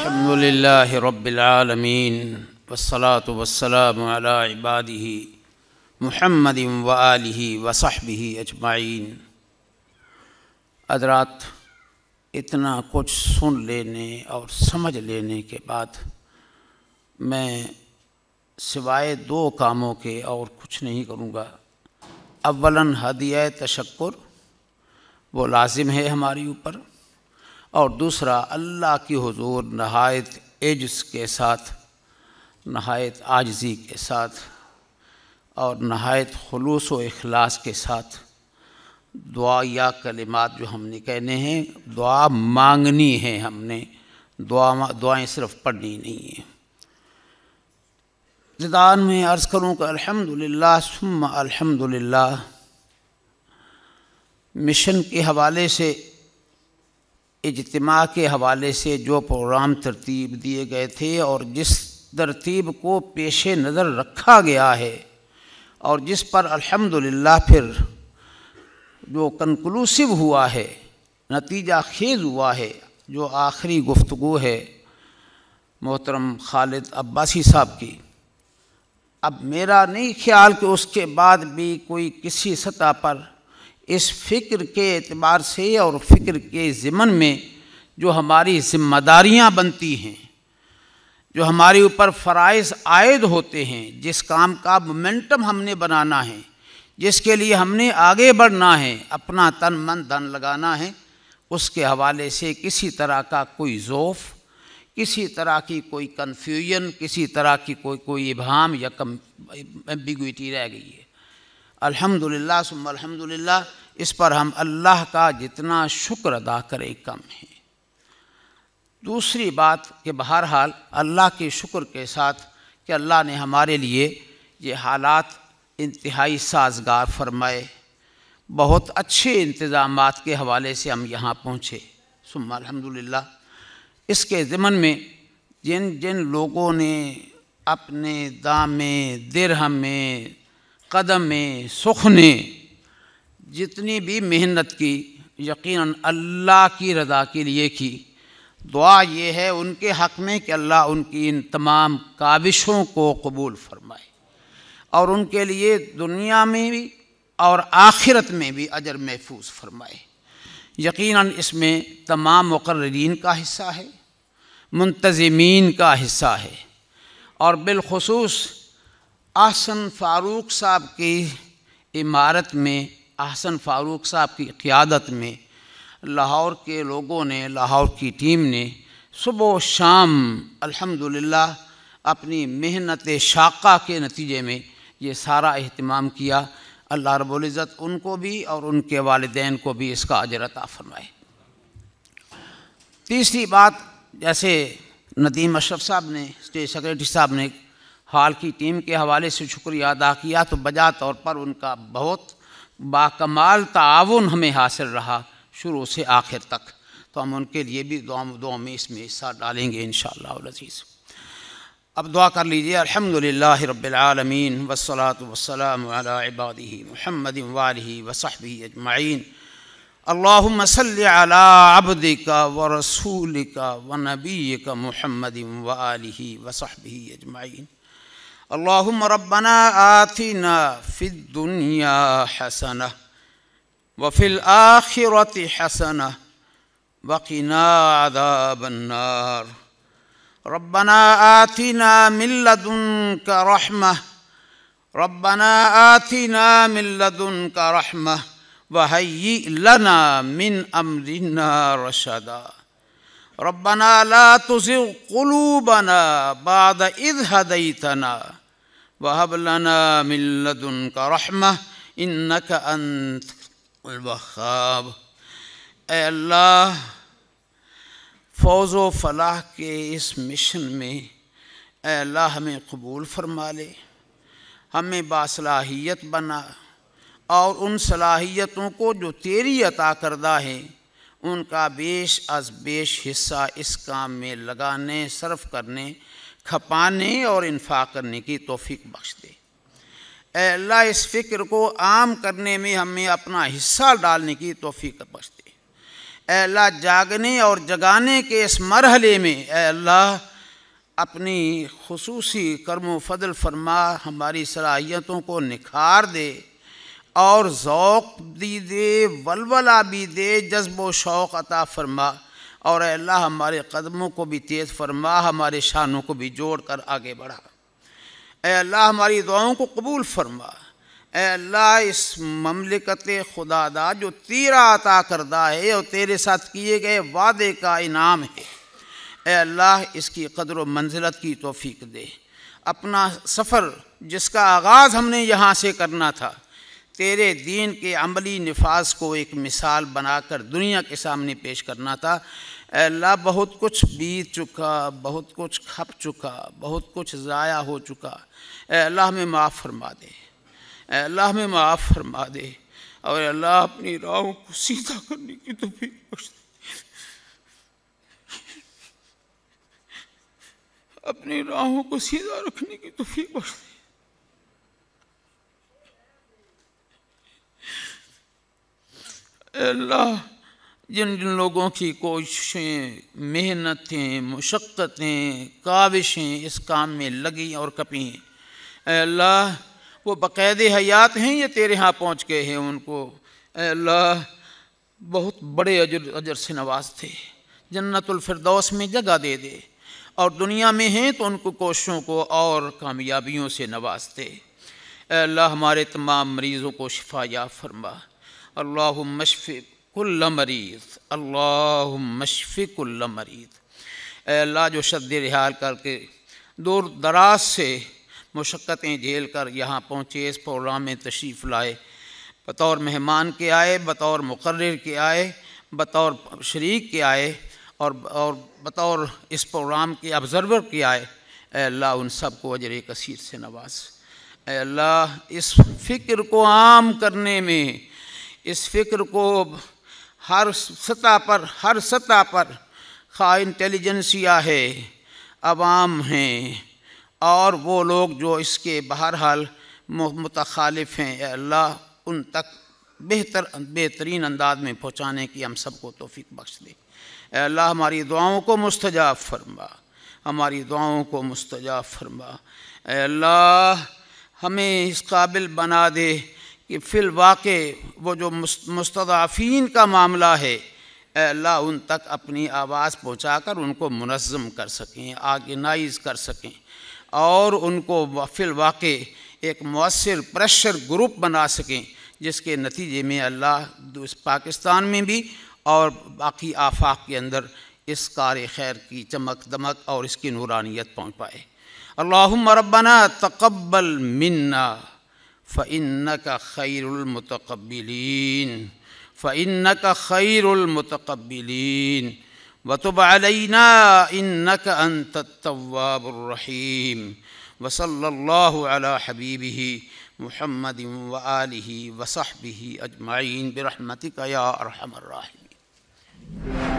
الحمد لله رب العالمين والصلاة والسلام على عباده محمد وآله وصحبه أجمعين अजमाइन इतना कुछ सुन लेने और समझ लेने के बाद मैं सिवाय दो कामों के और कुछ नहीं करूँगा अवला हदिया तशक्र वो लाजिम है हमारे ऊपर और दूसरा अल्लाह की हजूर नहायत एजस के साथ नहायत आजजी के साथ और नहायत खलूस व अखलास के साथ दुआ या कलिमात जो हमने कहने हैं दुआ मांगनी है हमने दुआ दुआएं सिर्फ पढ़नी नहीं है इब्तदान में अर्ज़ करूँ कि अल्हम्दुलिल्लाह सुम्मा अल्हम्दुलिल्लाह मिशन के हवाले से इजतमा के हवाले से जो प्रोग्राम तरतीब दिए गए थे और जिस तरतीब को पेश नज़र रखा गया है और जिस पर अल्हम्दुलिल्लाह फिर जो कंक्लूसिव हुआ है नतीजा खेज हुआ है जो आखिरी गुफ्तु है मोहतरम खालिद अब्बासी साहब की अब मेरा नहीं ख्याल कि उसके बाद भी कोई किसी सतह पर इस फ़िक्र के अतबार से और फ़िक्र के ज़िमन में जो हमारी ज़िम्मेदारियाँ बनती हैं जो हमारे ऊपर फ़राइज़ आयद होते हैं जिस काम का मोमेंटम हमने बनाना है जिसके लिए हमने आगे बढ़ना है अपना तन मन धन लगाना है उसके हवाले से किसी तरह का कोई ज़ोफ़ किसी तरह की कोई कन्फ्यूजन किसी तरह की कोई कोई इबहम या कम एम्बिगुइटी रह गई है अल्हम्दुलिल्लाह सुम अल्हम्दुलिल्लाह इस पर हम अल्लाह का जितना शुक्र अदा करें कम है दूसरी बात कि बहरहाल अल्लाह के शुक्र के साथ कि अल्लाह ने हमारे लिए ये हालात इंतहाई साजगार फरमाए बहुत अच्छे इंतज़ाम के हवाले से हम यहाँ पहुँचे सुम अलहमदिल्ला इसके ज़मन में जिन जिन लोगों ने अपने दामे दिरहम कदम में सुख ने जितनी भी मेहनत की यकीनन अल्लाह की रज़ा के लिए की दुआ ये है उनके हक़ में कि अल्लाह उनकी इन तमाम काविशों को कबूल फरमाए और उनके लिए दुनिया में भी और आखिरत में भी अजर महफूज फरमाए यकीनन इसमें तमाम मुकर्रीन का हिस्सा है मुंतज़मीन का हिस्सा है और बिलखसूस आसन फ़ारूक साहब की इमारत में आसन फ़ारूक साहब की क़्यादत में लाहौर के लोगों ने लाहौर की टीम ने सुबह शाम अल्हम्दुलिल्लाह अपनी मेहनत शाक़ा के नतीजे में ये सारा अहतमाम किया अल्लाह रबुल्ज़त उनको भी और उनके वालदेन को भी इसका अजरता फरमाए तीसरी बात जैसे नदीम अशरफ साहब ने स्टेट सेक्रेटरी साहब ने हाल की टीम के हवाले से शुक्रिया अदा किया तो बजा तौर पर उनका बहुत बाकमाल ताउन हमें हासिल रहा शुरू से आखिर तक तो हम उनके लिए भी दुआ दुआ में इसमें हिस्सा डालेंगे इन शजीज़ अब दुआ कर लीजिए अलहमदिल्ला रबालमीन वसलात वसलम इबादी महमद वाली वसहबी अजमाइन अल्लाम अबदिक व रसूल का व नबी का महमद वाली वसहबी अजमाइन اللهم ربنا آتنا في الدنيا حسنة وفي الآخرة حسنة وقنا عذاب النار ربنا آتنا من لدنك رحمة ربنا آتنا من لدنك رحمة وهيئ لنا من أمرنا رشدا ربنا لا تزغ قلوبنا بعد إذ هديتنا वहब लना मिल्लदुन का रहमा इन का अल्लाह फौज व फलाह के इस मिशन में अल्लाह हमें कबूल फरमा ले हमें बासलाहियत बना और उन सलाहियतों को जो तेरी अता करदा है उनका बेश अज बेश हिस्सा इस काम में लगाने सर्फ करने खपाने और इन्फा करने की तोफ़ी बख्श दे अल्लाह इस फ़िक्र को आम करने में हमें अपना हिस्सा डालने की तोफ़ी बख्श दे अल्लाह जागने और जगाने के इस मरहले में अल्लाह अपनी खसूसी कर्म फजल फरमा हमारी सलाहियतों को निखार दे और ओक़ भी दे वलवला भी दे जज्ब शौक़ अता फरमा और अल्लाह हमारे कदमों को भी तेज़ फरमा हमारे शानों को भी जोड़ कर आगे बढ़ा अल्लाह हमारी दुआओं को कबूल फरमा अल्लाह इस ममलिकत खुदादा जो तेरा अता करदा है और तेरे साथ किए गए वादे का इनाम है ए अल्लाह इसकी कदर व मंजिलत की तोफ़ी दे अपना सफ़र जिसका आगाज़ हमने यहाँ से करना था तेरे दीन के अमली नफाज को एक मिसाल बनाकर दुनिया के सामने पेश करना था अल्लाह बहुत कुछ बीत चुका बहुत कुछ खप चुका बहुत कुछ ज़ाया हो चुका अल्लाह में माफ़ फरमा दे अल्लाह में माफ़ फरमा दे और अल्लाह अपनी राहों को सीधा करने की तो भी अपनी राहों को सीधा रखने की तो फिर बढ़ती अल्लाह जिन जिन लोगों की कोशिशें मेहनतें मशक्क़तें काविशें इस काम में लगी और कपी अल्लाह वो बाकायदे हयात हैं ये तेरे यहाँ पहुँच गए हैं उनको अल्लाह बहुत बड़े अजर अजर से नवाज थे जन्नतफरदौस में जगह दे दे और दुनिया में हैं तो उनको कोशिशों को और कामयाबियों से नवाजते अल्लाह हमारे तमाम मरीज़ों को शिफा या फरमा अल्लाशफ़िकुल्ल मरीज़ मशफ़ी मरीज़ अल्लाह जो शद रिहाल करके दूर दराज से मुशक्क़तें झेल कर यहाँ पहुँचे इस प्रोग्राम में तशरीफ़ लाए बतौर मेहमान के आए बतौर मुकर्र के आए बतौर शरीक के आए और और बतौर इस प्रोग्राम के ऑब्ज़रवर के आए अल्लाह उन सब को अजर कसीर से नवाज अल्लाह इस फ़िक्र को आम करने में इस फ़िक्र को हर सतह पर हर सतह पर खा इंटेलिजेंसिया है आवाम हैं और वो लोग जो इसके बहरहाल मुतखालिफ हैं अल्लाह उन तक बेहतर बेहतरीन अंदाज में पहुँचाने की हम सबको तोफ़ी बख्श दे अल्लाह हमारी दुआओं को मुस्तजा फरमा हमारी दुआओं को मुस्तजा फरमा अल्लाह हमें इस काबिल बना दे कि फिल वाक़ वो जो मुस्तफ़ीन का मामला है अल्लाह उन तक अपनी आवाज़ पहुँचा कर उनको मुनज़म कर सकें आर्गेनाइज़ कर सकें और उनको फिल वाक़ एक मौसर प्रेशर ग्रुप बना सकें जिसके नतीजे में अल्लाह पाकिस्तान में भी और बाकी आफाक के अंदर इस कार खैर की चमक दमक और इसकी नूरानियत पहुँच पाए अल्लाह रबना तकबल मन्ना फ़िन्न का खैरमतकबिलीन फ़िन्न का खैरमतकबिलीन वतुबालना इन का अनतवाबरहीम वसल्ला हबीबी महमद वाल वसहबी अजमाइन बरहमत या अरहमर्राहिम